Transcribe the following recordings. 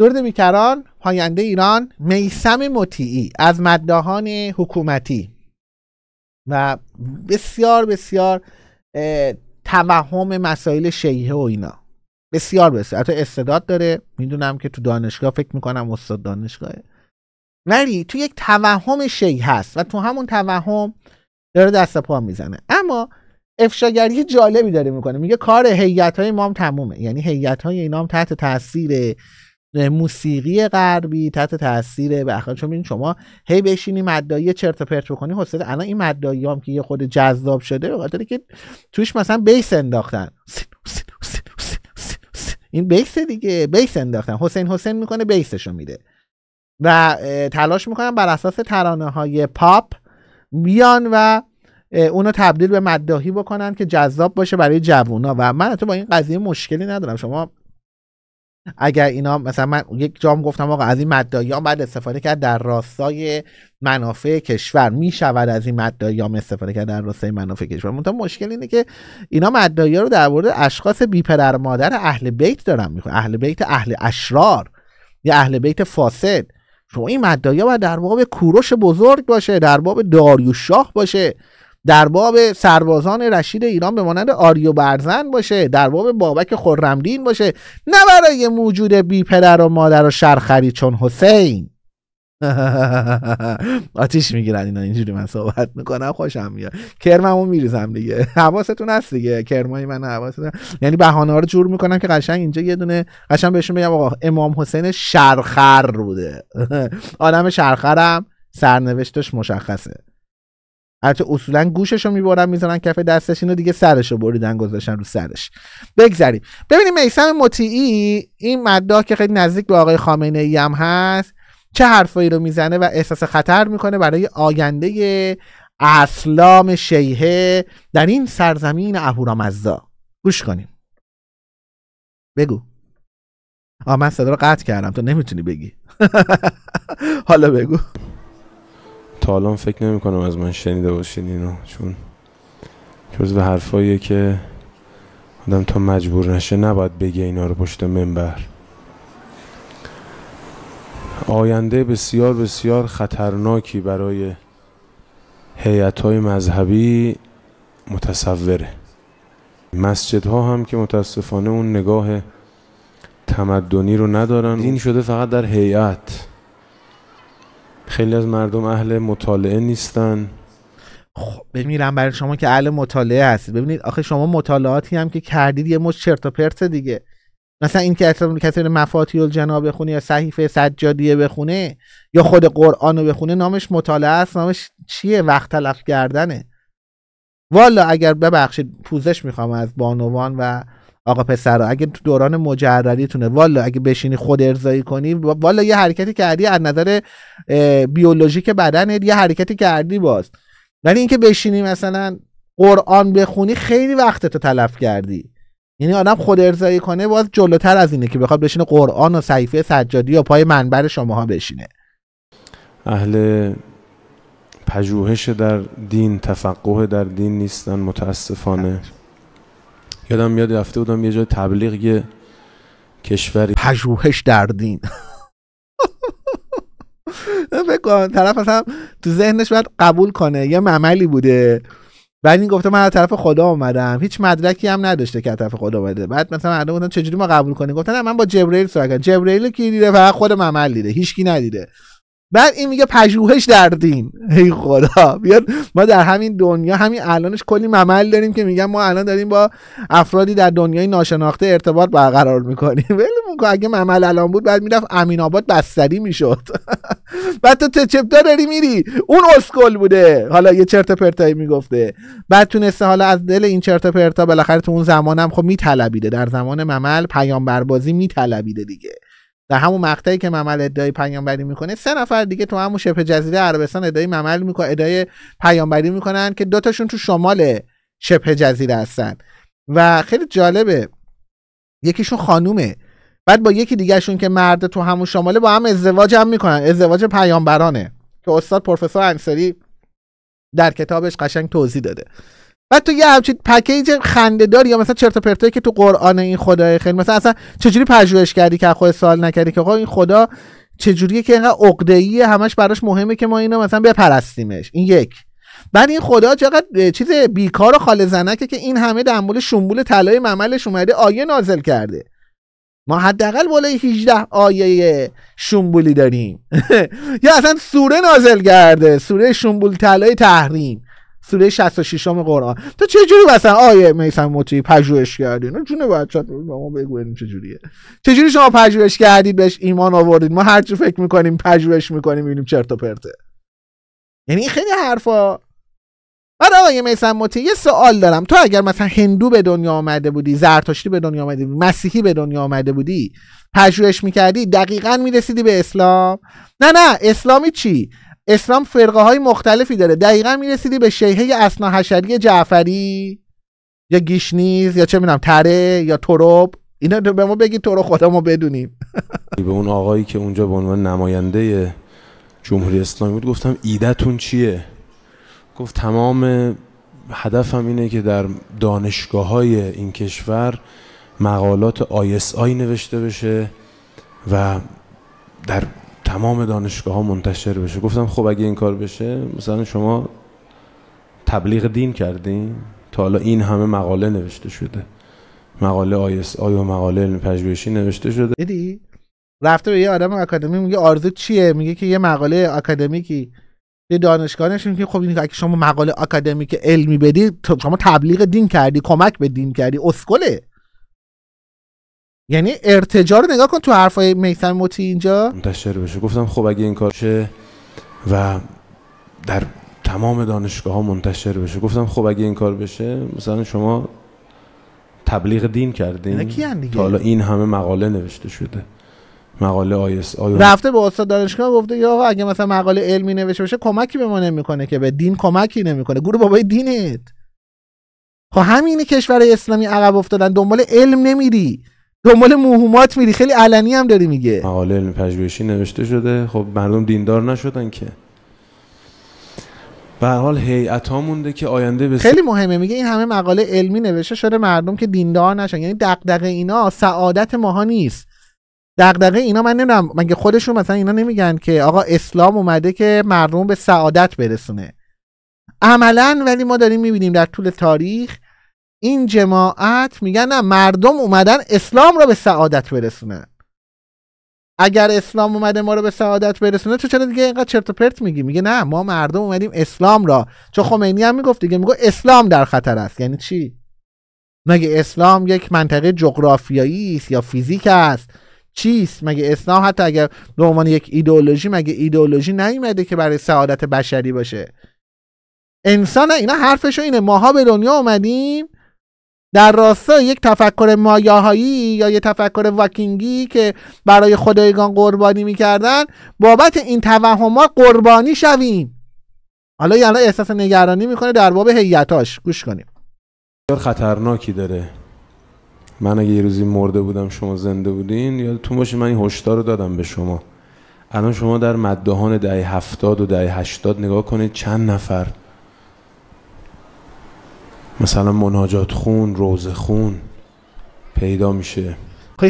درد بیکران پاینده ایران میسم مطیعی از مداهان حکومتی و بسیار بسیار توهم مسائل شیعه و اینا بسیار بسیار حتی استعداد داره میدونم که تو دانشگاه فکر میکنم استاد دانشگاهه ولی تو یک توهم شیعه هست و تو همون توهم داره دست پا میزنه اما افشاگری جالبی داره میکنه میگه کار هیئت های ما هم تمومه یعنی هیئت های اینا هم تحت تاثیر موسیقی غربی تحت تاثیر به چون چون شما هی بشینی مدایی چرت و پرت بکنی حسد الان این مدایی هم که یه خود جذاب شده به خاطر که توش مثلا بیس انداختن این بیس دیگه بیس انداختن حسین حسین میکنه بیسشو میده و تلاش میکنن بر اساس ترانه های پاپ بیان و اونو تبدیل به مداهی بکنن که جذاب باشه برای جوونا و من تو با این قضیه مشکلی ندارم شما اگر اینا مثلا من یک جام گفتم آقا از این مدایام بعد استفاده کرد در راستای منافع کشور می شود از این مدایام استفاده کرد در راستای منافع کشور منتها مشکل اینه که اینا مدایا رو در مورد اشخاص بی پدر مادر اهل بیت دارن میخوان اهل بیت اهل اشرار یا اهل بیت فاسد شما این مدایا باید در باب کوروش بزرگ باشه در باب داریوش شاه باشه در باب سربازان رشید ایران به مانند آریو برزن باشه در باب بابک خرمدین باشه نه برای موجود بی پدر و مادر و شرخری چون حسین آتیش میگیرن اینا اینجوری من صحبت میکنم خوشم میاد کرممو میریزم دیگه حواستون هست دیگه کرمای من حواستون یعنی بهانه رو جور میکنم که قشنگ اینجا یه دونه قشنگ بهشون بگم آقا امام حسین شرخر بوده آدم شرخرم سرنوشتش مشخصه البته اصولا گوشش رو میبرن میذارن کف دستش اینو دیگه سرش رو بریدن گذاشتن رو سرش بگذریم ببینیم میسم مطیعی این مددا که خیلی نزدیک به آقای خامنه ای هم هست چه حرفایی رو میزنه و احساس خطر میکنه برای آینده اسلام شیهه در این سرزمین اهورامزدا گوش کنیم بگو آ من صدا رو قطع کردم تو نمیتونی بگی حالا بگو تا الان فکر نمی کنم از من شنیده باشین اینو چون جزو حرفاییه که آدم تا مجبور نشه نباید بگه اینا رو پشت منبر آینده بسیار بسیار خطرناکی برای حیات های مذهبی متصوره مسجدها هم که متاسفانه اون نگاه تمدنی رو ندارن این شده فقط در هیئت خیلی از مردم اهل مطالعه نیستن خب بمیرم برای شما که اهل مطالعه هستید ببینید آخه شما مطالعاتی هم که کردید یه مش چرت و پرت دیگه مثلا این که اصلا کسی مفاتیح الجناب بخونه یا صحیفه سجادیه بخونه یا خود قرآن رو بخونه نامش مطالعه است نامش چیه وقت تلف کردنه والا اگر ببخشید پوزش میخوام از بانوان و آقا پسر اگه تو دوران مجردی تونه والا اگه بشینی خود ارزایی کنی والا یه حرکتی کردی از نظر بیولوژیک بدنت یه حرکتی کردی باز ولی اینکه بشینی مثلا قرآن بخونی خیلی وقت تو تلف کردی یعنی آدم خود ارزایی کنه باز جلوتر از اینه که بخواد بشینه قرآن و صحیفه سجادی یا پای منبر شماها بشینه اهل پژوهش در دین تفقه در دین نیستن متاسفانه بله. یادم میاد رفته بودم یه جای تبلیغ یه کشوری پژوهش در دین بکن طرف اصلا تو ذهنش باید قبول کنه یه مملی بوده بعد این گفته من از طرف خدا اومدم هیچ مدرکی هم نداشته که از طرف خدا اومده بعد مثلا مردم بودن چجوری ما قبول کنیم گفتن من با جبریل صحبت کردم جبرئیل کی دیده فقط خود عمل دیده هیچکی ندیده بعد این میگه پژوهش در دین ای خدا بیاد ما در همین دنیا همین الانش کلی ممل داریم که میگن ما الان داریم با افرادی در دنیای ناشناخته ارتباط برقرار میکنیم ولی اگه ممل الان بود بعد میرفت امین آباد بستری میشد بعد تو تچپتا داری میری اون اسکل بوده حالا یه چرت پرتایی میگفته بعد تونسته حالا از دل این چرت پرتا بالاخره تو اون زمانم خب میطلبیده در زمان ممل پیامبربازی میطلبیده دیگه در همون مقطعی که ممل ادعای پیامبری میکنه سه نفر دیگه تو همون شبه جزیره عربستان ادعای ممل میکنه ادعای پیامبری میکنن که دوتاشون تو شمال شبه جزیره هستن و خیلی جالبه یکیشون خانومه بعد با یکی دیگهشون که مرد تو همون شماله با هم ازدواج هم میکنن ازدواج پیامبرانه که استاد پروفسور انصاری در کتابش قشنگ توضیح داده بعد تو یه همچین پکیج داری یا مثلا چرت پرتایی که تو قرآن این خدای خیلی مثلا اصلا چجوری پژوهش کردی که خود سوال نکردی که آقا این خدا چجوریه که اینقدر عقده‌ای همش براش مهمه که ما اینو مثلا بپرستیمش این یک بعد این خدا چقدر چیز بیکار و خال زنکه که این همه دنبول شنبول طلای مملش اومده آیه نازل کرده ما حداقل بالای 18 آیه شنبولی داریم یا اصلا سوره نازل کرده سوره شنبول طلای تحریم سوره 66 ام قرآن تو چه جوری مثلا آیه میسم مطیع پژوهش کردین جون به ما بگو چه جوریه چه جوری شما پژوهش کردید بهش ایمان آوردید ما هر فکر میکنیم پژوهش میکنیم میبینیم چرت و پرته یعنی خیلی حرفا بعد آقای میسم موتی یه سوال دارم تو اگر مثلا هندو به دنیا آمده بودی زرتشتی به دنیا آمده بودی مسیحی به دنیا آمده بودی پژوهش میکردی دقیقا میرسیدی به اسلام نه نه اسلامی چی اسلام فرقه های مختلفی داره دقیقا میرسیدی به شیحه اسنا حشری جعفری یا گیشنیز یا چه میدونم تره یا تروب اینا به ما بگی تو رو خدا ما بدونیم به اون آقایی که اونجا به عنوان نماینده جمهوری اسلامی بود گفتم ایدتون چیه گفت تمام هدفم اینه که در دانشگاه های این کشور مقالات آی نوشته بشه و در تمام دانشگاه ها منتشر بشه گفتم خب اگه این کار بشه مثلا شما تبلیغ دین کردین تا حالا این همه مقاله نوشته شده مقاله اس آی و مقاله علم پژوهشی نوشته شده دیدی رفته به یه آدم آکادمی میگه آرزو چیه میگه که یه مقاله آکادمیکی یه دانشگاه نشون که خب اگه شما مقاله آکادمیک علمی بدی شما تبلیغ دین کردی کمک به دین کردی اسکله یعنی ارتجا رو نگاه کن تو حرفای میثم موتی اینجا منتشر بشه گفتم خب اگه این کار بشه و در تمام دانشگاه ها منتشر بشه گفتم خب اگه این کار بشه مثلا شما تبلیغ دین کردین یعنی حالا این همه مقاله نوشته شده مقاله آیس آی رفته به استاد دانشگاه گفته یا آقا اگه مثلا مقاله علمی نوشته بشه کمکی به ما نمیکنه که به دین کمکی نمیکنه گروه بابای دینت خب همین کشور اسلامی عقب افتادن دنبال علم نمیری دنبال موهومات میری خیلی علنی هم داری میگه مقاله علم پژوهشی نوشته شده خب مردم دیندار نشدن که به حال هیئت ها مونده که آینده بس... خیلی مهمه میگه این همه مقاله علمی نوشته شده مردم که دیندار نشن یعنی دغدغه اینا سعادت ماها نیست دغدغه اینا من نمیدونم مگه خودشون مثلا اینا نمیگن که آقا اسلام اومده که مردم به سعادت برسونه عملا ولی ما داریم میبینیم در طول تاریخ این جماعت میگن نه مردم اومدن اسلام را به سعادت برسونن اگر اسلام اومده ما رو به سعادت برسونه تو چرا دیگه اینقدر چرت و پرت میگی میگه نه ما مردم اومدیم اسلام را چون خمینی هم میگفت دیگه میگه اسلام در خطر است یعنی چی مگه اسلام یک منطقه جغرافیایی است یا فیزیک است چیست مگه اسلام حتی اگر به عنوان یک ایدئولوژی مگه ایدئولوژی نیومده که برای سعادت بشری باشه انسان اینا حرفش اینه ماها به دنیا اومدیم در راستای یک تفکر مایاهایی یا یه تفکر واکینگی که برای خدایگان قربانی میکردن بابت این توهمات قربانی شویم حالا یعنی احساس نگرانی میکنه در باب هیئتاش گوش کنیم خطرناکی داره من اگه یه روزی مرده بودم شما زنده بودین یادتون باشه من این هشدار رو دادم به شما الان شما در مدهان ده هفتاد و ده هشتاد نگاه کنید چند نفر مثلا مناجات خون روز خون پیدا میشه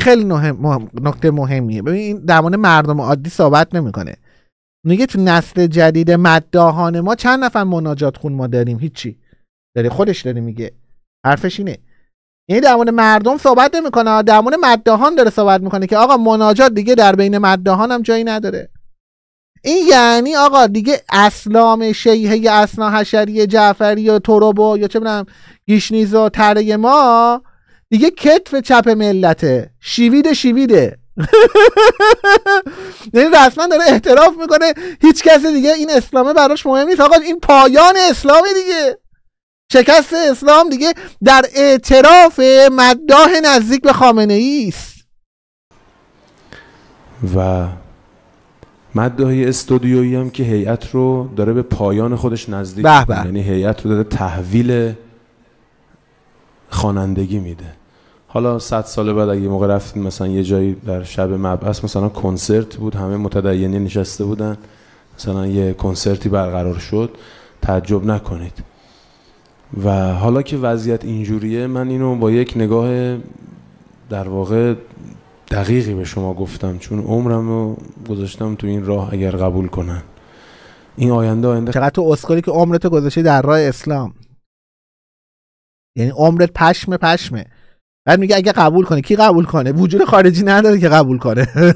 خیلی مهم، نکته مهمیه ببین این در مردم عادی صحبت نمیکنه میگه تو نسل جدید مداهان ما چند نفر مناجات خون ما داریم هیچی داری خودش داره میگه حرفش اینه یعنی در مردم صحبت نمیکنه در مورد مداهان داره صحبت میکنه که آقا مناجات دیگه در بین مدداهان هم جایی نداره این یعنی آقا دیگه اسلام شیعه اسنا حشری جعفری یا تروبو یا چه بنام گیشنیز و تره ما دیگه کتف چپ ملته شیوید شیویده یعنی رسما داره احتراف میکنه هیچ کس دیگه این اسلامه براش مهم نیست آقا این پایان اسلامه دیگه شکست اسلام دیگه در اعتراف مداح نزدیک به خامنه ای است و های استودیویی هم که هیئت رو داره به پایان خودش نزدیک یعنی هیئت رو داره تحویل خوانندگی میده حالا صد سال بعد اگه موقع رفتیم مثلا یه جایی در شب مبعث مثلا کنسرت بود همه متدینی نشسته بودن مثلا یه کنسرتی برقرار شد تعجب نکنید و حالا که وضعیت اینجوریه من اینو با یک نگاه در واقع دقیقی به شما گفتم چون عمرم رو گذاشتم تو این راه اگر قبول کنن این آینده آینده چقدر تو اسکاری که عمرت گذاشتی در راه اسلام یعنی عمرت پشم پشمه بعد میگه اگه قبول کنه کی قبول کنه وجود خارجی نداره که قبول کنه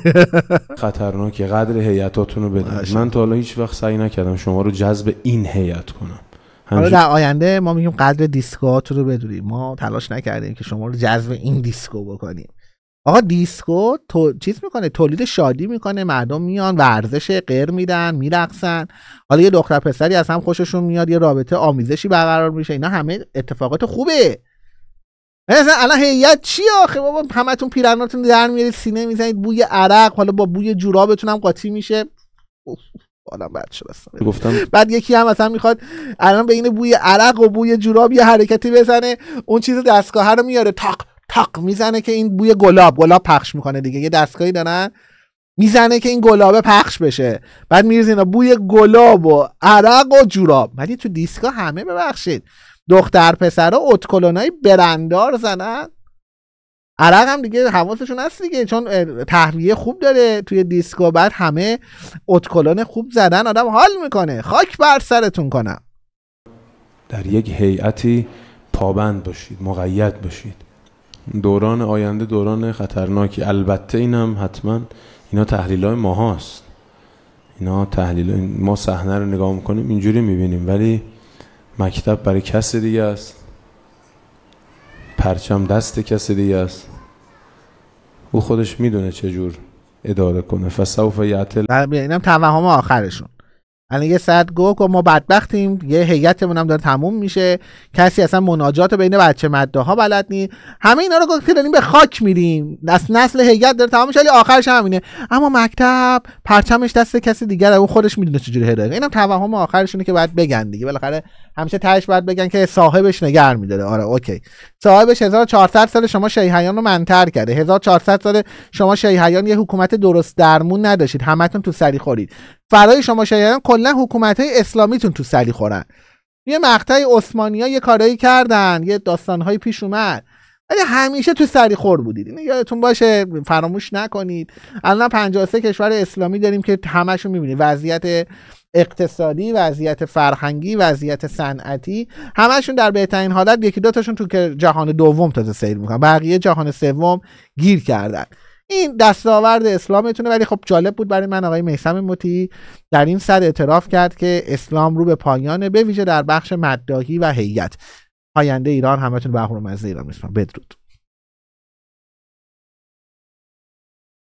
خطرناکه قدر هیئتاتونو رو من تا حالا هیچ وقت سعی نکردم شما رو جذب این هیئت کنم حالا در آینده ما میگیم قدر دیسکوات رو بدونیم ما تلاش نکردیم که شما رو جذب این دیسکو بکنیم آقا دیسکو تو... چیز میکنه تولید شادی میکنه مردم میان ورزش غیر میدن میرقصن حالا یه دختر پسری از هم خوششون میاد یه رابطه آمیزشی برقرار میشه اینا همه اتفاقات خوبه مثلا الان هیئت چی آخه بابا همتون پیرناتون در میارید سینه میزنید بوی عرق حالا با بوی جورابتون هم قاطی میشه حالا بعد گفتم بعد یکی هم مثلا میخواد الان بین بوی عرق و بوی جوراب یه حرکتی بزنه اون چیز دستگاه رو میاره تاق تاق میزنه که این بوی گلاب گلاب پخش میکنه دیگه یه دستگاهی دارن میزنه که این گلابه پخش بشه بعد میرز اینا بوی گلاب و عرق و جوراب ولی تو دیسکا همه ببخشید دختر پسرا اتکلونای برندار زنن عرق هم دیگه حواسشون هست دیگه چون تهویه خوب داره توی دیسکو بعد همه اتکلون خوب زدن آدم حال میکنه خاک بر سرتون کنم در یک هیئتی پابند باشید مقید باشید دوران آینده دوران خطرناکی البته اینم حتما اینا تحلیل های ما اینا تحلیل ما صحنه رو نگاه میکنیم اینجوری میبینیم ولی مکتب برای کس دیگه است پرچم دست کس دیگه است او خودش میدونه چجور اداره کنه فسوف یعتل اینم توهم آخرشون الان یه ساعت که ما بدبختیم یه هیئتمون هم داره تموم میشه کسی اصلا مناجات بین بچه مده ها بلد نی همه اینا رو گفت که داریم به خاک میریم دست نسل هیئت داره میشه ولی آخرش همینه اما مکتب پرچمش دست کسی دیگر اون خودش میدونه چجوری هدایت اینم توهم آخرشونه که بعد بگن دیگه بالاخره همیشه تهش بعد بگن که صاحبش نگر میداره آره اوکی صاحبش 1400 سال شما شیهیان رو منتر کرده 1400 سال شما شیهیان یه حکومت درست درمون نداشتید همتون تو سری خورید فرای شما شایدن کلا حکومت های اسلامیتون تو سری خورن یه مقطع عثمانی ها یه کارایی کردن یه داستان پیش اومد ولی همیشه تو سری خور بودید اینو یادتون باشه فراموش نکنید الان 53 کشور اسلامی داریم که همشون میبینید وضعیت اقتصادی وضعیت فرهنگی وضعیت صنعتی همشون در بهترین حالت یکی دوتاشون تو که جهان دوم تازه سیر میکنن بقیه جهان سوم گیر کردن این دستاورد میتونه ولی خب جالب بود برای من آقای میسم متی در این سر اعتراف کرد که اسلام رو به پایانه به ویژه در بخش مداهی و هیئت آینده ایران همتون به از ایران میسپارم بدرود